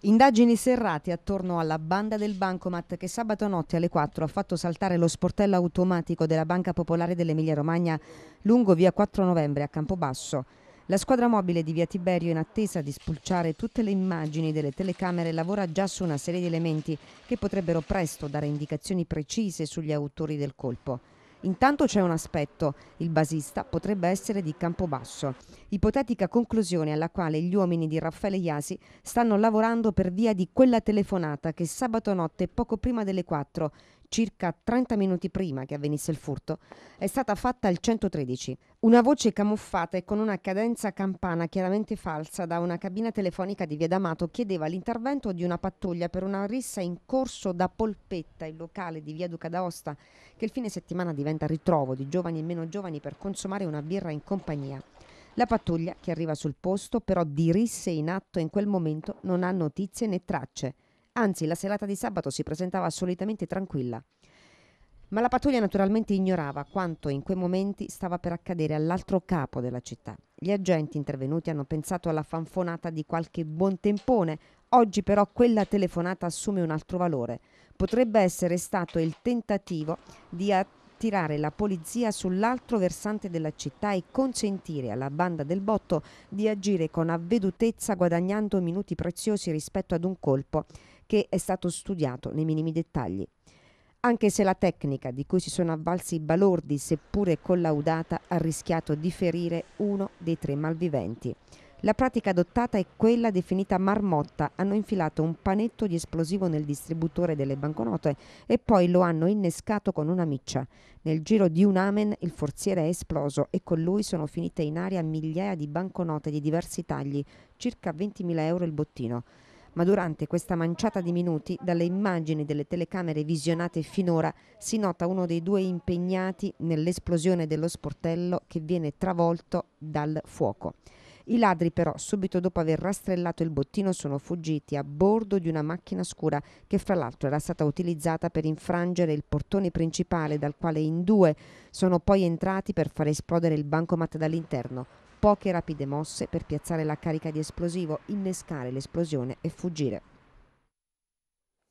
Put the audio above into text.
Indagini serrate attorno alla banda del bancomat che sabato notte alle 4 ha fatto saltare lo sportello automatico della Banca Popolare dell'Emilia Romagna lungo via 4 novembre a Campobasso. La squadra mobile di Via Tiberio, in attesa di spulciare tutte le immagini delle telecamere, lavora già su una serie di elementi che potrebbero presto dare indicazioni precise sugli autori del colpo. Intanto c'è un aspetto, il basista potrebbe essere di Campobasso, ipotetica conclusione alla quale gli uomini di Raffaele Iasi stanno lavorando per via di quella telefonata che sabato notte poco prima delle 4 circa 30 minuti prima che avvenisse il furto, è stata fatta al 113. Una voce camuffata e con una cadenza campana chiaramente falsa da una cabina telefonica di Via D'Amato chiedeva l'intervento di una pattuglia per una rissa in corso da Polpetta, il locale di Via Duca d'Aosta, che il fine settimana diventa ritrovo di giovani e meno giovani per consumare una birra in compagnia. La pattuglia, che arriva sul posto, però di risse in atto in quel momento non ha notizie né tracce. Anzi, la serata di sabato si presentava solitamente tranquilla. Ma la pattuglia naturalmente ignorava quanto in quei momenti stava per accadere all'altro capo della città. Gli agenti intervenuti hanno pensato alla fanfonata di qualche buon tempone, oggi però quella telefonata assume un altro valore. Potrebbe essere stato il tentativo di attivare attirare la polizia sull'altro versante della città e consentire alla banda del botto di agire con avvedutezza guadagnando minuti preziosi rispetto ad un colpo che è stato studiato nei minimi dettagli. Anche se la tecnica di cui si sono avvalsi i balordi, seppure collaudata, ha rischiato di ferire uno dei tre malviventi. La pratica adottata è quella definita marmotta. Hanno infilato un panetto di esplosivo nel distributore delle banconote e poi lo hanno innescato con una miccia. Nel giro di un amen il forziere è esploso e con lui sono finite in aria migliaia di banconote di diversi tagli, circa 20.000 euro il bottino ma durante questa manciata di minuti, dalle immagini delle telecamere visionate finora, si nota uno dei due impegnati nell'esplosione dello sportello che viene travolto dal fuoco. I ladri però, subito dopo aver rastrellato il bottino, sono fuggiti a bordo di una macchina scura che fra l'altro era stata utilizzata per infrangere il portone principale dal quale in due sono poi entrati per far esplodere il bancomat dall'interno. Poche rapide mosse per piazzare la carica di esplosivo, innescare l'esplosione e fuggire.